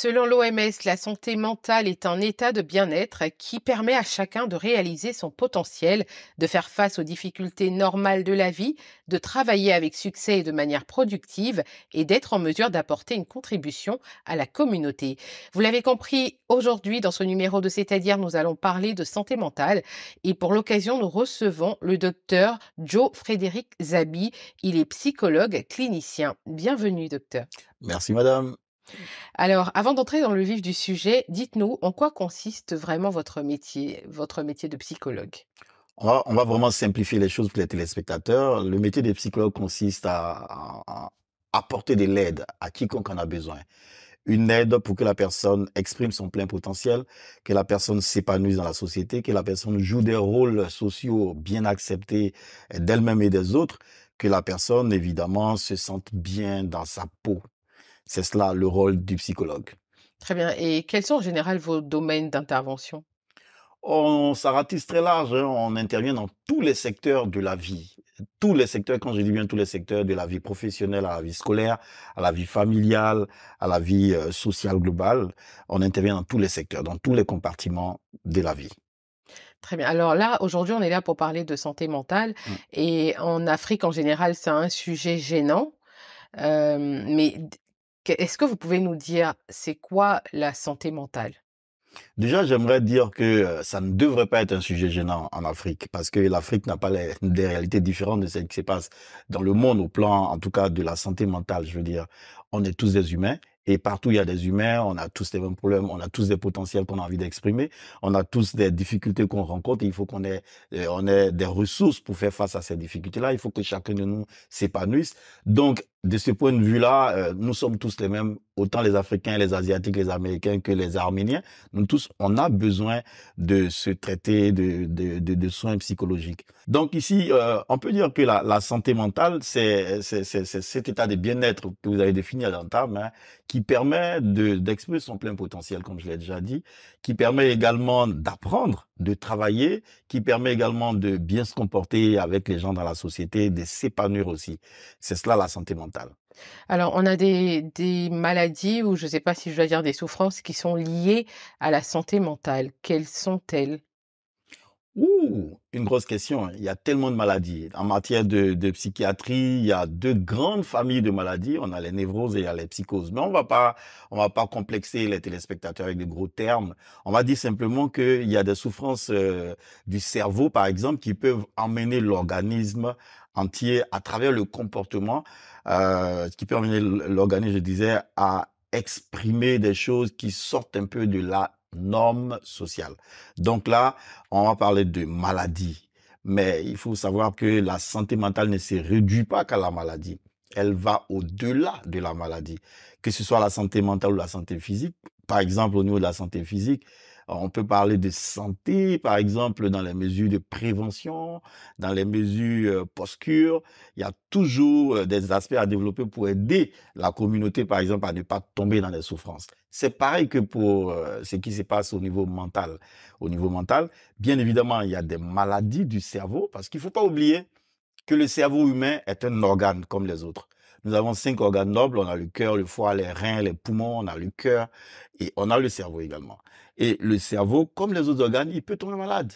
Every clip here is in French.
Selon l'OMS, la santé mentale est un état de bien-être qui permet à chacun de réaliser son potentiel, de faire face aux difficultés normales de la vie, de travailler avec succès et de manière productive et d'être en mesure d'apporter une contribution à la communauté. Vous l'avez compris, aujourd'hui dans ce numéro de C'est-à-dire, nous allons parler de santé mentale et pour l'occasion, nous recevons le docteur Joe Frédéric Zabi. Il est psychologue clinicien. Bienvenue, docteur. Merci, madame. Alors, avant d'entrer dans le vif du sujet, dites-nous en quoi consiste vraiment votre métier, votre métier de psychologue on va, vraiment simplifier les choses pour les téléspectateurs. Le métier de psychologue consiste à, à apporter de l'aide à quiconque en a besoin. Une aide pour que la personne exprime son plein potentiel, que la personne s'épanouisse dans la société, que la personne joue des rôles sociaux bien acceptés d'elle-même et des autres, que la personne, évidemment, se sente bien dans sa peau, c'est cela le rôle du psychologue. Très bien. Et quels sont en général vos domaines d'intervention on ratisse très large, hein. on intervient dans tous les secteurs de la vie. Tous les secteurs, quand je dis bien tous les secteurs, de la vie professionnelle à la vie scolaire, à la vie familiale, à la vie euh, sociale globale, on intervient dans tous les secteurs, dans tous les compartiments de la vie. Très bien. Alors là, aujourd'hui, on est là pour parler de santé mentale. Mmh. Et en Afrique, en général, c'est un sujet gênant. Euh, mais est-ce que vous pouvez nous dire, c'est quoi la santé mentale Déjà, j'aimerais dire que ça ne devrait pas être un sujet gênant en Afrique, parce que l'Afrique n'a pas des réalités différentes de celles qui se passent dans le monde, au plan, en tout cas, de la santé mentale. Je veux dire, on est tous des humains, et partout, il y a des humains, on a tous les mêmes problèmes, on a tous des potentiels qu'on a envie d'exprimer, on a tous des difficultés qu'on rencontre, et il faut qu'on ait, on ait des ressources pour faire face à ces difficultés-là, il faut que chacun de nous s'épanouisse. Donc, de ce point de vue-là, euh, nous sommes tous les mêmes, autant les Africains, les Asiatiques, les Américains que les Arméniens. Nous tous, on a besoin de se traiter de, de, de, de soins psychologiques. Donc ici, euh, on peut dire que la, la santé mentale, c'est cet état de bien-être que vous avez défini à l'entame, hein, qui permet d'exprimer son plein potentiel, comme je l'ai déjà dit, qui permet également d'apprendre de travailler, qui permet également de bien se comporter avec les gens dans la société, de s'épanouir aussi. C'est cela la santé mentale. Alors, on a des, maladies, ou je ne sais pas si je dois dire des souffrances, qui sont liées à la santé mentale. Quelles sont-elles Ouh, une grosse question. Hein. Il y a tellement de maladies. En matière de, psychiatrie, il y a deux grandes familles de maladies. On a les névroses et il y a les psychoses. Mais on va pas, on va pas complexer les téléspectateurs avec de gros termes. On va dire simplement qu'il y a des souffrances euh, du cerveau, par exemple, qui peuvent emmener l'organisme entier à travers le comportement, euh, qui peut emmener l'organisme, je disais, à exprimer des choses qui sortent un peu de la normes sociales. Donc là, on va parler de maladie. Mais il faut savoir que la santé mentale ne se réduit pas qu'à la maladie. Elle va au-delà de la maladie. Que ce soit la santé mentale ou la santé physique. Par exemple, au niveau de la santé physique, on peut parler de santé, par exemple, dans les mesures de prévention, dans les mesures euh, post-cure. Il y a toujours euh, des aspects à développer pour aider la communauté, par exemple, à ne pas tomber dans les souffrances. C'est pareil que pour euh, ce qui se passe au niveau mental. Au niveau mental, bien évidemment, il y a des maladies du cerveau, parce qu'il ne faut pas oublier que le cerveau humain est un organe comme les autres. Nous avons cinq organes nobles. On a le cœur, le foie, les reins, les poumons, on a le cœur et on a le cerveau également. Et le cerveau, comme les autres organes, il peut tomber malade.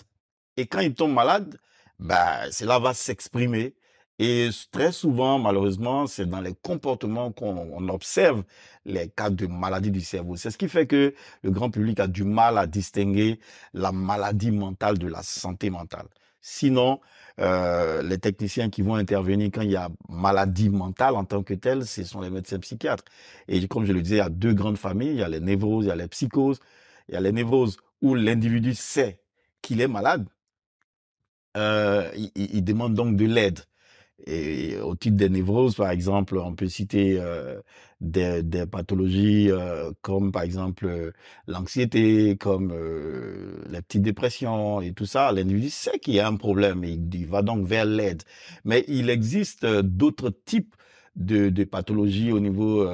Et quand il tombe malade, bah, cela va s'exprimer. Et très souvent, malheureusement, c'est dans les comportements qu'on observe les cas de maladie du cerveau. C'est ce qui fait que le grand public a du mal à distinguer la maladie mentale de la santé mentale. Sinon, euh, les techniciens qui vont intervenir quand il y a maladie mentale en tant que telle, ce sont les médecins psychiatres. Et comme je le disais, il y a deux grandes familles, il y a les névroses, il y a les psychoses. Il y a les névroses où l'individu sait qu'il est malade. Euh, il, il, demande donc de l'aide. Et au titre des névroses, par exemple, on peut citer euh, des, des, pathologies euh, comme, par exemple, euh, l'anxiété, comme la petite dépression et tout ça. L'individu sait qu'il y a un problème et il, va donc vers l'aide. Mais il existe d'autres types de, de, pathologies au niveau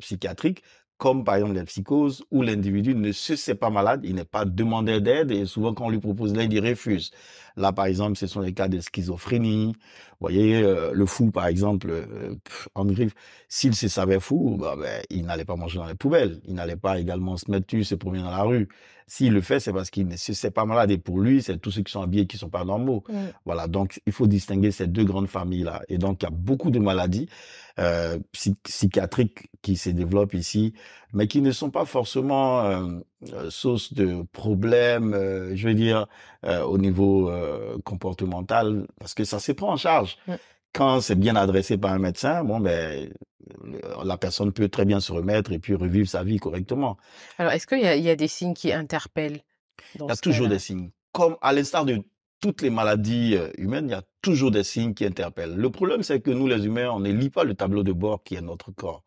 psychiatrique comme par exemple la psychose, où l'individu ne se sait pas malade, il n'est pas demandé d'aide, et souvent quand on lui propose l'aide, il refuse. Là, par exemple, ce sont les cas de schizophrénie. Vous voyez, euh, le fou, par exemple, euh, en griffe, s'il se savait fou, bah, ben, il n'allait pas manger dans les poubelles, il n'allait pas également se mettre dessus, se promener dans la rue. S'il le fait, c'est parce qu'il ne se sait pas malade, et pour lui, c'est tous ceux qui sont habillés qui ne sont pas normaux. Voilà, donc il faut distinguer ces deux grandes familles-là. Et donc, il y a beaucoup de maladies euh, psychiatriques qui se développent ici, mais qui ne sont pas forcément euh, euh, source de problèmes, euh, je veux dire, au niveau comportemental, parce que ça se prend en charge. Quand c'est bien adressé par un médecin, bon, ben, la personne peut très bien se remettre et puis revivre sa vie correctement. Alors, est-ce qu'il y, y, a des signes qui interpellent Il y a toujours des signes. Comme à l'instar de toutes les maladies humaines, il y a toujours des signes qui interpellent. Le problème, c'est que nous, les humains, on ne lit pas le tableau de bord qui est notre corps.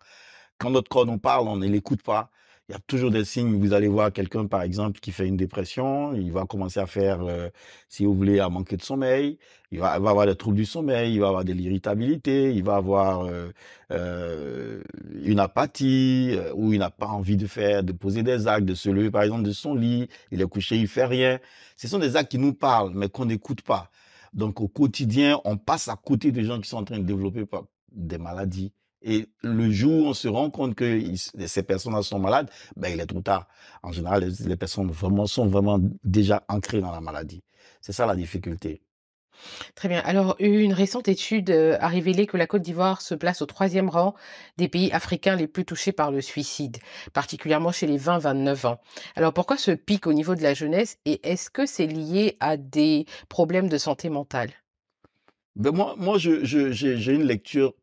Quand notre corps nous parle, on ne l'écoute pas. Il y a toujours des signes. Vous allez voir quelqu'un, par exemple, qui fait une dépression. Il va commencer à faire, euh, si vous voulez, à manquer de sommeil. Il va, avoir des troubles du sommeil. Il va avoir de l'irritabilité. Il va avoir euh, euh, une apathie où il n'a pas envie de faire, de poser des actes, de se lever, par exemple, de son lit. Il est couché, il fait rien. Ce sont des actes qui nous parlent, mais qu'on n'écoute pas. Donc, au quotidien, on passe à côté des gens qui sont en train de développer des maladies et le jour où on se rend compte que ces personnes-là sont malades, ben, il est trop tard. En général, les, personnes vraiment sont vraiment déjà ancrées dans la maladie. C'est ça la difficulté. Très bien. Alors, une récente étude euh, a révélé que la Côte d'Ivoire se place au troisième rang des pays africains les plus touchés par le suicide, particulièrement chez les 20-29 ans. Alors, pourquoi ce pic au niveau de la jeunesse et est-ce que c'est lié à des problèmes de santé mentale ben, moi, moi j'ai je, une lecture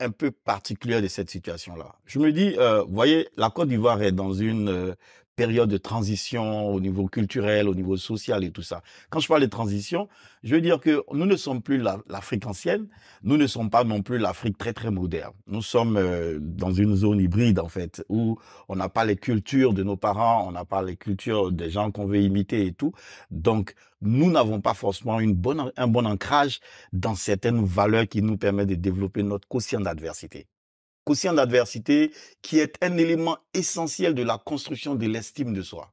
un peu particulière de cette situation-là. Je me dis, euh, vous voyez, la Côte d'Ivoire est dans une euh, période de transition au niveau culturel, au niveau social et tout ça. Quand je parle de transition, je veux dire que nous ne sommes plus l'Afrique ancienne, nous ne sommes pas non plus l'Afrique très très moderne. Nous sommes euh, dans une zone hybride en fait, où on n'a pas les cultures de nos parents, on n'a pas les cultures des gens qu'on veut imiter et tout. Donc nous n'avons pas forcément une bonne, un bon ancrage dans certaines valeurs qui nous permettent de développer notre quotient d'adversité quotient d'adversité qui est un élément essentiel de la construction de l'estime de soi.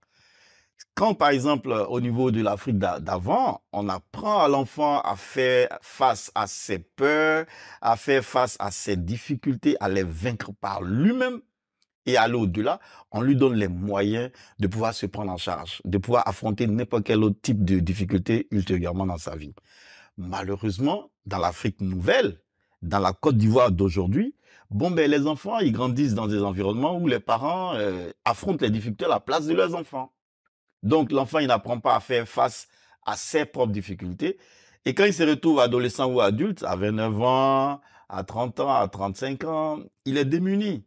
Quand, par exemple, euh, au niveau de l'Afrique d'avant, on apprend à l'enfant à faire face à ses peurs, à faire face à ses difficultés, à les vaincre par lui-même et aller au-delà, on lui donne les moyens de pouvoir se prendre en charge, de pouvoir affronter n'importe quel autre type de difficulté ultérieurement dans sa vie. Malheureusement, dans l'Afrique nouvelle, dans la Côte d'Ivoire d'aujourd'hui, bon, ben, les enfants, ils grandissent dans des environnements où les parents euh, affrontent les difficultés à la place de leurs enfants. Donc, l'enfant, il n'apprend pas à faire face à ses propres difficultés. Et quand il se retrouve adolescent ou adulte, à 29 ans, à 30 ans, à 35 ans, il est démuni.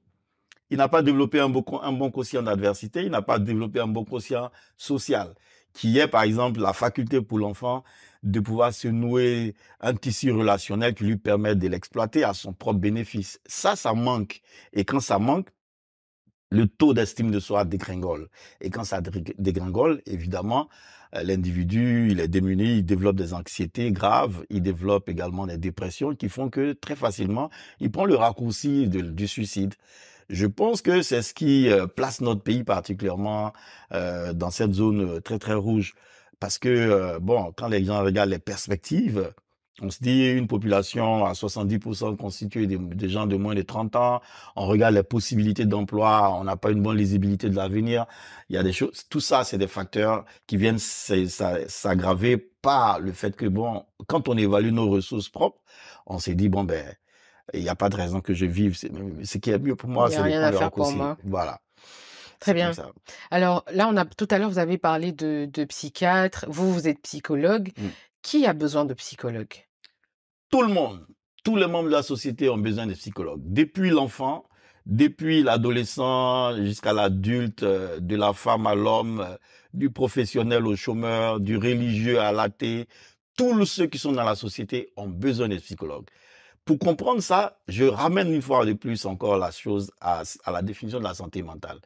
Il n'a pas développé un bon, un bon quotient d'adversité, il n'a pas développé un bon quotient social, qui est par exemple la faculté pour l'enfant de pouvoir se nouer un tissu relationnel qui lui permet de l'exploiter à son propre bénéfice. Ça, ça manque. Et quand ça manque, le taux d'estime de soi dégringole. Et quand ça dégringole, évidemment, euh, l'individu, il est démuni, il développe des anxiétés graves, il développe également des dépressions qui font que très facilement, il prend le raccourci du suicide. Je pense que c'est ce qui euh, place notre pays particulièrement euh, dans cette zone très très rouge. Parce que, euh, bon, quand les gens regardent les perspectives, on se dit une population à 70% constituée de gens de moins de 30 ans. On regarde les possibilités d'emploi. On n'a pas une bonne lisibilité de l'avenir. Il y a des choses. Tout ça, c'est des facteurs qui viennent s'aggraver par le fait que bon, quand on évalue nos ressources propres, on s'est dit bon ben, il n'y a pas de raison que je vive. Ce qui est mieux pour moi, c'est de Voilà. Très bien. Alors là, on a tout à l'heure, vous avez parlé de, psychiatre. Vous, vous êtes psychologue. Mmh. Qui a besoin de psychologue Tout le monde. Tous les membres de la société ont besoin de psychologues. Depuis l'enfant, depuis l'adolescent jusqu'à l'adulte, euh, de la femme à l'homme, euh, du professionnel au chômeur, du religieux à l'athée, tous ceux qui sont dans la société ont besoin de psychologues. Pour comprendre ça, je ramène une fois de plus encore la chose à, la définition de la santé mentale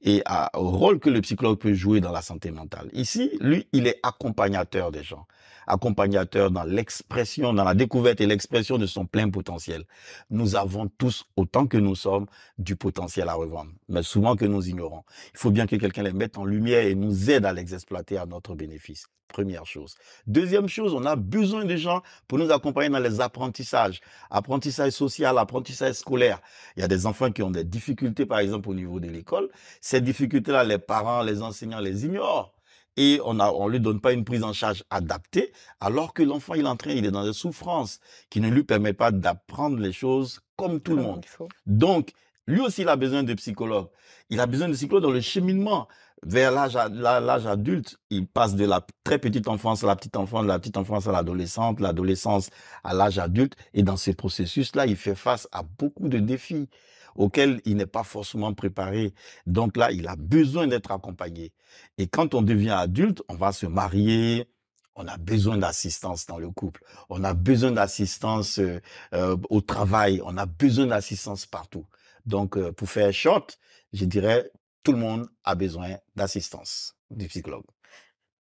et au rôle que le psychologue peut jouer dans la santé mentale. Ici, lui, il est accompagnateur des gens accompagnateur dans l'expression, dans la découverte et l'expression de son plein potentiel. Nous avons tous, autant que nous sommes, du potentiel à revendre, mais souvent que nous ignorons. Il faut bien que quelqu'un les mette en lumière et nous aide à les exploiter à notre bénéfice. Première chose. Deuxième chose, on a besoin de gens pour nous accompagner dans les apprentissages. Apprentissage social, apprentissage scolaire. Il y a des enfants qui ont des difficultés, par exemple, au niveau de l'école. Ces difficultés-là, les parents, les enseignants les ignorent et on ne on lui donne pas une prise en charge adaptée, alors que l'enfant, il est en train, il est dans des souffrances qui ne lui permettent pas d'apprendre les choses comme tout le monde. Donc, lui aussi, il a besoin de psychologues. Il a besoin de psychologues dans le cheminement vers l'âge adulte. Il passe de la très petite enfance à la petite enfance, de la petite enfance à l'adolescente, l'adolescence à l'âge adulte. Et dans ces processus-là, il fait face à beaucoup de défis auquel il n'est pas forcément préparé. Donc là, il a besoin d'être accompagné. Et quand on devient adulte, on va se marier, on a besoin d'assistance dans le couple, on a besoin d'assistance euh, euh, au travail, on a besoin d'assistance partout. Donc, euh, pour faire short, je dirais, tout le monde a besoin d'assistance du psychologue.